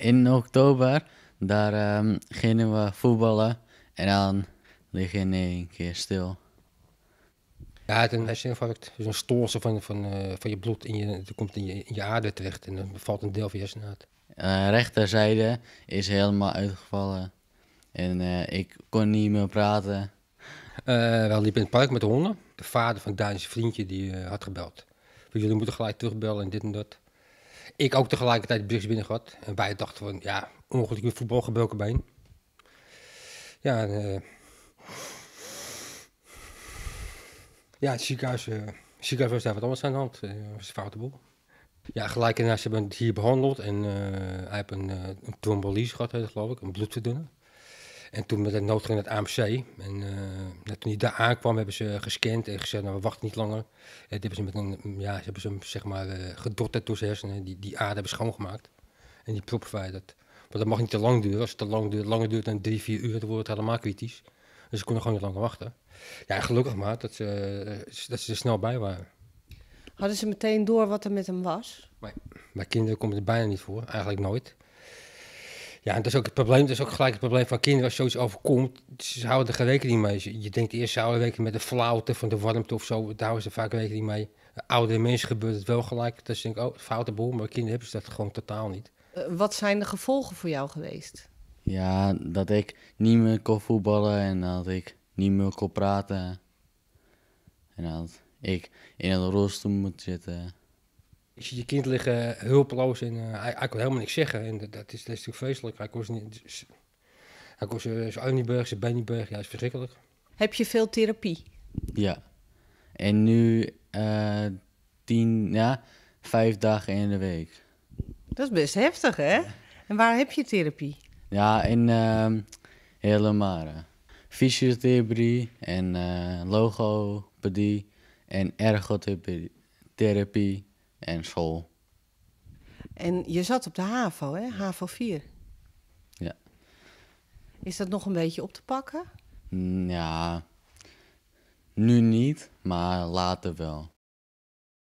in oktober, daar um, gingen we voetballen en dan lig je in één keer stil. Ja, het is een herseninfarct. een stoorse van, van, uh, van je bloed in je, komt in je, in je aarde terecht en dan valt een deel van je hersenen eh, rechterzijde is helemaal uitgevallen en eh, ik kon niet meer praten. we liepen in het park met de honden. De vader van Duitse vriendje die had gebeld. Jullie moeten gelijk terugbellen en dit en dat ik ook tegelijkertijd berichtjes binnen gehad. En wij dachten van, ja, ongelukkig een voetbal, gebroken been. Ja, eh, ja het ziekenhuis, eh, het ziekenhuis was daar wat anders aan de hand. Uh, was een foute boel. Ja, gelijk en ze hebben het hier behandeld. En hij heeft een, een gehad, geloof ik, een bloedverdunner. En toen met een noodgang naar het AMC. En uh, toen hij daar aankwam, hebben ze gescand en gezegd, nou, we wachten niet langer. En eh, hebben ze met een, ja, ze hebben ze hem, zeg maar, uh, eh, gedotterd door zijn hersenen. Die, die aarde hebben schoongemaakt. En die prop dat. Maar dat mag niet te lang duren. Als het te lang duurt, langer duurt dan drie, vier uur, dan wordt het helemaal kritisch. Dus ze konden gewoon niet langer wachten. Ja, gelukkig maar dat ze, dat ze er snel bij waren. Hadden ze meteen door wat er met hem was? Nee, bij kinderen komt het bijna niet voor. Eigenlijk nooit. Ja, en dat is ook het probleem. Dat is ook gelijk het probleem van kinderen als zoiets overkomt. Ze houden er geen rekening mee. Je denkt eerst, ze houden rekening met de flauwte van de warmte of zo. Daar houden ze vaak rekening mee. Oudere mensen gebeurt het wel gelijk. Dat ze denken, oh, foute boel. Maar kinderen hebben ze dat gewoon totaal niet. Eh, wat zijn de gevolgen voor jou geweest? Ja, dat ik niet meer kon voetballen en dat ik niet meer kon praten. En dat ik in een rolstoel moet zitten. Je je kind liggen hulpeloos en eh, hij, hij, kon helemaal niks zeggen. En dat, is, dat is natuurlijk vreselijk. Hij kon, niet, hij kon zijn niet bergen, zijn been niet bergen. Ja, is verschrikkelijk. Heb je veel therapie? Ja. En nu eh, tien, ja, vijf dagen in de week. Dat is best heftig, hè? En waar heb je therapie? Ja, in uh, Fysiotherapie en uh, logopedie en ergotherapie en school. En je zat op de HAVO, hè? HAVO 4. Ja. Is dat nog een beetje op te pakken? Mm, ja, nu niet, maar later wel.